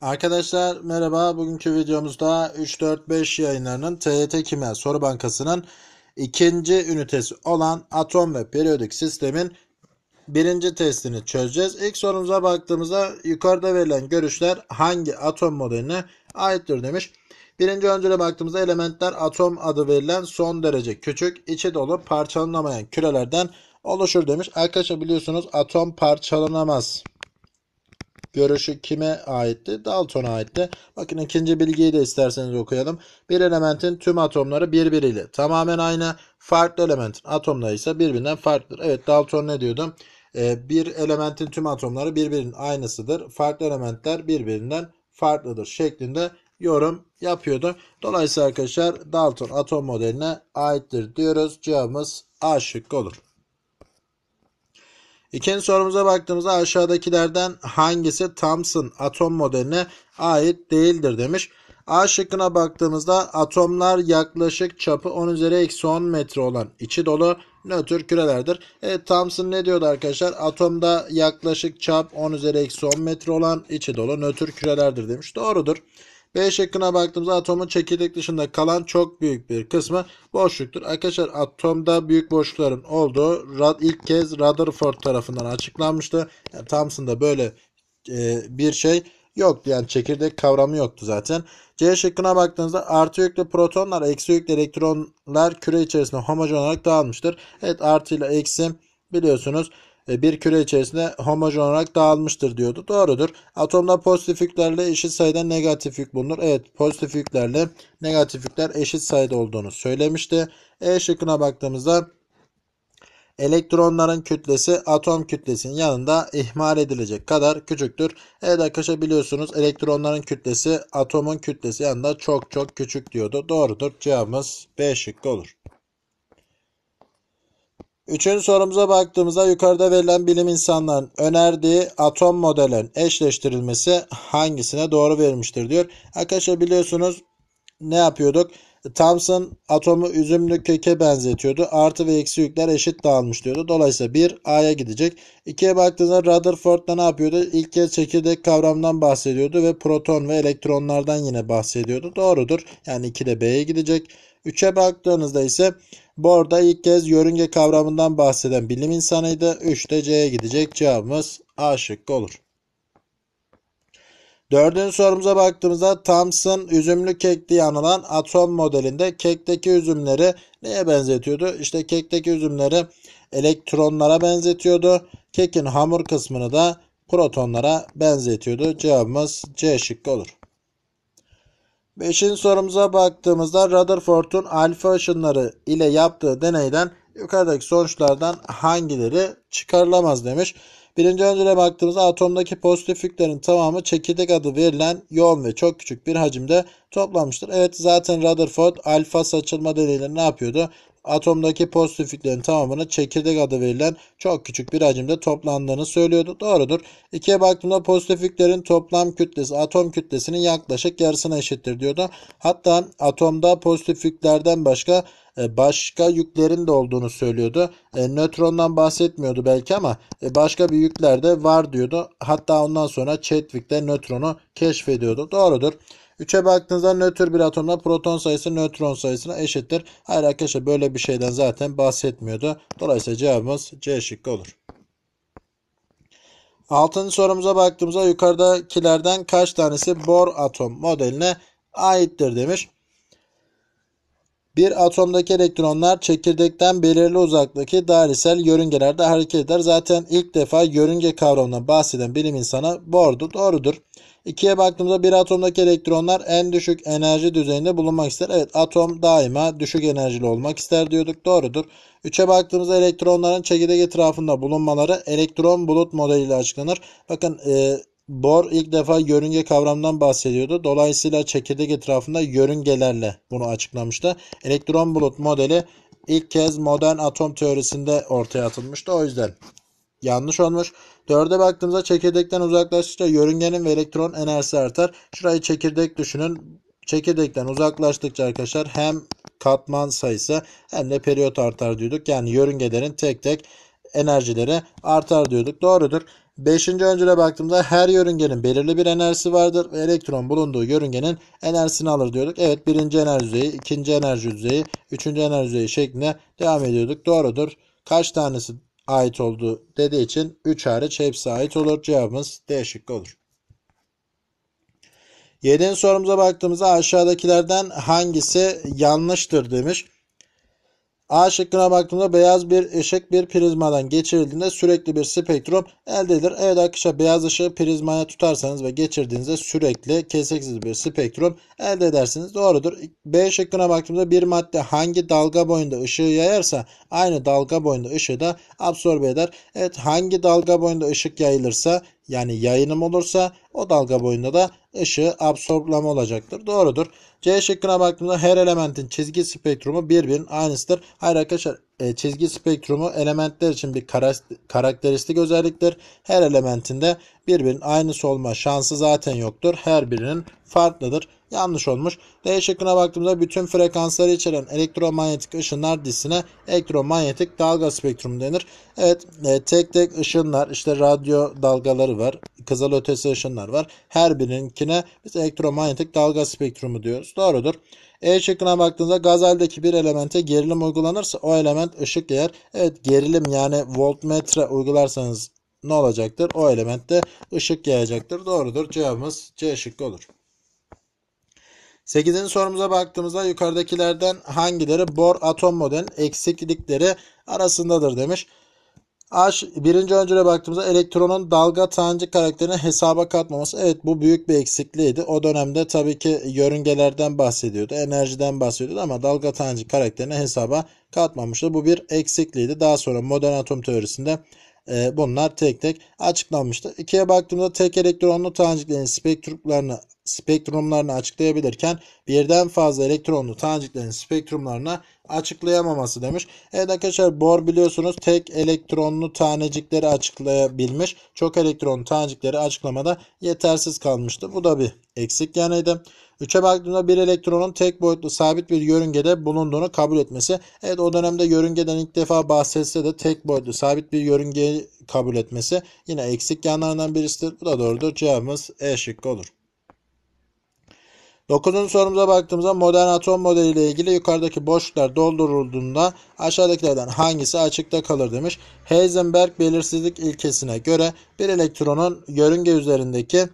Arkadaşlar merhaba. Bugünkü videomuzda 3-4-5 yayınlarının TYT Kimya Soru Bankası'nın ikinci ünitesi olan atom ve periyodik sistemin birinci testini çözeceğiz. İlk sorumuza baktığımızda yukarıda verilen görüşler hangi atom modeline aittir demiş. Birinci öncüle baktığımızda elementler atom adı verilen son derece küçük, içi dolu parçalanamayan kürelerden oluşur demiş. Arkadaşlar biliyorsunuz atom parçalanamaz görüşü kime aitti? Dalton'a aitti. Bakın ikinci bilgiyi de isterseniz okuyalım. Bir elementin tüm atomları birbiriyle tamamen aynı. Farklı elementin atomları ise birbirinden farklıdır. Evet Dalton ne diyordum? Ee, bir elementin tüm atomları birbirinin aynısıdır. Farklı elementler birbirinden farklıdır şeklinde yorum yapıyordu. Dolayısıyla arkadaşlar Dalton atom modeline aittir diyoruz. Cevabımız A şıkkı olur. İkinci sorumuza baktığımızda aşağıdakilerden hangisi Thomson atom modeline ait değildir demiş. A şıkkına baktığımızda atomlar yaklaşık çapı 10 üzeri eksi 10 metre olan içi dolu nötr kürelerdir. Evet Thomson ne diyordu arkadaşlar? Atomda yaklaşık çap 10 üzeri eksi 10 metre olan içi dolu nötr kürelerdir demiş. Doğrudur. B şıkkına baktığımızda atomun çekirdek dışında kalan çok büyük bir kısmı boşluktur. Arkadaşlar atomda büyük boşlukların olduğu ilk kez Rutherford tarafından açıklanmıştı. Yani Thomson'da böyle e, bir şey yoktu. Yani çekirdek kavramı yoktu zaten. C şıkkına baktığınızda artı yüklü protonlar, eksi yüklü elektronlar küre içerisinde homojen olarak dağılmıştır. Evet artı ile eksi biliyorsunuz e, bir küre içerisinde homojen olarak dağılmıştır diyordu. Doğrudur. Atomda pozitif yüklerle eşit sayıda negatif yük bulunur. Evet pozitif yüklerle negatif yükler eşit sayıda olduğunu söylemişti. E şıkkına baktığımızda elektronların kütlesi atom kütlesinin yanında ihmal edilecek kadar küçüktür. Evet arkadaşlar biliyorsunuz elektronların kütlesi atomun kütlesi yanında çok çok küçük diyordu. Doğrudur. Cevabımız B şıkkı olur. Üçüncü sorumuza baktığımızda yukarıda verilen bilim insanların önerdiği atom modelin eşleştirilmesi hangisine doğru verilmiştir diyor. Arkadaşlar biliyorsunuz ne yapıyorduk? Thomson atomu üzümlü köke benzetiyordu. Artı ve eksi yükler eşit dağılmış diyordu. Dolayısıyla 1 A'ya gidecek. 2'ye baktığınızda Rutherford'da ne yapıyordu? İlk kez çekirdek kavramından bahsediyordu ve proton ve elektronlardan yine bahsediyordu. Doğrudur. Yani 2 de B'ye gidecek. 3'e baktığınızda ise burada ilk kez yörünge kavramından bahseden bilim insanıydı. 3 C'ye gidecek cevabımız A şıkkı olur. Dördüncü sorumuza baktığımızda Thomson üzümlü kek diye anılan atom modelinde kekteki üzümleri neye benzetiyordu? İşte kekteki üzümleri elektronlara benzetiyordu. Kekin hamur kısmını da protonlara benzetiyordu. Cevabımız C şıkkı olur. Beşinci sorumuza baktığımızda Rutherford'un alfa ışınları ile yaptığı deneyden yukarıdaki sonuçlardan hangileri çıkarılamaz demiş. Birinci öncele baktığımızda atomdaki pozitif yüklerin tamamı çekirdek adı verilen yoğun ve çok küçük bir hacimde toplanmıştır. Evet zaten Rutherford alfa saçılma deneyiyle ne yapıyordu? atomdaki pozitif yüklerin tamamına çekirdek adı verilen çok küçük bir hacimde toplandığını söylüyordu. Doğrudur. İkiye baktığımda pozitif toplam kütlesi atom kütlesinin yaklaşık yarısına eşittir diyordu. Hatta atomda pozitif başka e, başka yüklerin de olduğunu söylüyordu. E, nötrondan bahsetmiyordu belki ama e, başka bir yükler de var diyordu. Hatta ondan sonra Chadwick de nötronu keşfediyordu. Doğrudur. 3'e baktığınızda nötr bir atomda proton sayısı nötron sayısına eşittir. Hayır arkadaşlar böyle bir şeyden zaten bahsetmiyordu. Dolayısıyla cevabımız C şıkkı olur. Altıncı sorumuza baktığımızda yukarıdakilerden kaç tanesi bor atom modeline aittir demiş. Bir atomdaki elektronlar çekirdekten belirli uzaktaki dairesel yörüngelerde hareket eder. Zaten ilk defa yörünge kavramından bahseden bilim insana Bohr'du. Doğrudur. İkiye baktığımızda bir atomdaki elektronlar en düşük enerji düzeyinde bulunmak ister. Evet atom daima düşük enerjili olmak ister diyorduk. Doğrudur. Üçe baktığımızda elektronların çekirdek etrafında bulunmaları elektron bulut modeliyle açıklanır. Bakın e, Bohr ilk defa yörünge kavramından bahsediyordu. Dolayısıyla çekirdek etrafında yörüngelerle bunu açıklamıştı. Elektron bulut modeli ilk kez modern atom teorisinde ortaya atılmıştı. O yüzden yanlış olmuş. Dörde baktığımızda çekirdekten uzaklaştıkça yörüngenin ve elektron enerjisi artar. Şurayı çekirdek düşünün. Çekirdekten uzaklaştıkça arkadaşlar hem katman sayısı hem de periyot artar diyorduk. Yani yörüngelerin tek tek enerjileri artar diyorduk. Doğrudur. Beşinci öncüle baktığımda her yörüngenin belirli bir enerjisi vardır ve elektron bulunduğu yörüngenin enerjisini alır diyorduk. Evet birinci enerji düzeyi, ikinci enerji düzeyi, üçüncü enerji düzeyi şeklinde devam ediyorduk. Doğrudur. Kaç tanesi ait oldu dediği için 3 hariç hepsi ait olur. Cevabımız D şıkkı olur. 7. sorumuza baktığımızda aşağıdakilerden hangisi yanlıştır demiş. A şıkkına baktığımda beyaz bir ışık e, bir prizmadan geçirildiğinde sürekli bir spektrum elde edilir. Evet arkadaşlar beyaz ışığı prizmaya tutarsanız ve geçirdiğinizde sürekli keseksiz bir spektrum elde edersiniz. Doğrudur. B şıkkına baktığımda bir madde hangi dalga boyunda ışığı yayarsa aynı dalga boyunda ışığı da absorbe eder. Evet hangi dalga boyunda ışık yayılırsa yani yayınım olursa o dalga boyunda da ışığı absorblama olacaktır. Doğrudur. C şıkkına baktığımda her elementin çizgi spektrumu birbirinin aynısıdır. Hayır arkadaşlar e, çizgi spektrumu elementler için bir karakteristik özelliktir. Her elementinde birbirinin aynısı olma şansı zaten yoktur. Her birinin farklıdır. Yanlış olmuş. D şıkkına baktığımızda bütün frekansları içeren elektromanyetik ışınlar dizisine elektromanyetik dalga spektrumu denir. Evet e, tek tek ışınlar işte radyo dalgaları var. Kızılötesi ışınlar atomlar var. Her birinkine biz elektromanyetik dalga spektrumu diyoruz. Doğrudur. E şıkkına baktığınızda gazeldeki bir elemente gerilim uygulanırsa o element ışık yayar. Evet gerilim yani voltmetre uygularsanız ne olacaktır? O elementte ışık yayacaktır. Doğrudur. Cevabımız C şıkkı olur. 8. sorumuza baktığımızda yukarıdakilerden hangileri bor atom modelinin eksiklikleri arasındadır demiş. H birinci öncüle baktığımızda elektronun dalga tanecik karakterini hesaba katmaması. Evet bu büyük bir eksikliğiydi. O dönemde tabii ki yörüngelerden bahsediyordu. Enerjiden bahsediyordu ama dalga tanecik karakterini hesaba katmamıştı. Bu bir eksikliğiydi. Daha sonra modern atom teorisinde e, bunlar tek tek açıklanmıştı. İkiye baktığımda tek elektronlu taneciklerin spektrumlarını spektrumlarını açıklayabilirken birden fazla elektronlu taneciklerin spektrumlarına açıklayamaması demiş. Evet arkadaşlar Bohr biliyorsunuz tek elektronlu tanecikleri açıklayabilmiş. Çok elektronlu tanecikleri açıklamada yetersiz kalmıştı. Bu da bir eksik yanıydı. Üçe baktığında bir elektronun tek boyutlu sabit bir yörüngede bulunduğunu kabul etmesi. Evet o dönemde yörüngeden ilk defa bahsetse de tek boyutlu sabit bir yörüngeyi kabul etmesi yine eksik yanlarından birisidir. Bu da doğrudur. Cevabımız E şıkkı olur. 9. sorumuza baktığımızda modern atom modeliyle ilgili yukarıdaki boşluklar doldurulduğunda aşağıdakilerden hangisi açıkta kalır demiş. Heisenberg belirsizlik ilkesine göre bir elektronun yörünge üzerindeki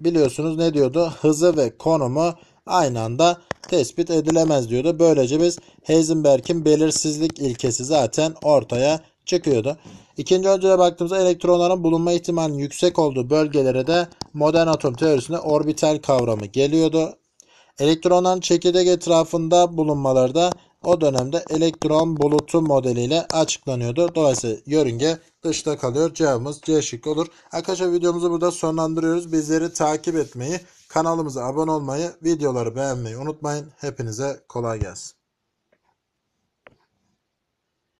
biliyorsunuz ne diyordu? Hızı ve konumu aynı anda tespit edilemez diyordu. Böylece biz Heisenberg'in belirsizlik ilkesi zaten ortaya çıkıyordu. İkinci öncele baktığımızda elektronların bulunma ihtimalinin yüksek olduğu bölgelere de modern atom teorisinde orbital kavramı geliyordu. Elektronların çekirdek etrafında bulunmaları da o dönemde elektron bulutu modeliyle açıklanıyordu. Dolayısıyla yörünge dışta kalıyor. Cevabımız C şıkkı olur. Arkadaşlar videomuzu burada sonlandırıyoruz. Bizleri takip etmeyi, kanalımıza abone olmayı, videoları beğenmeyi unutmayın. Hepinize kolay gelsin.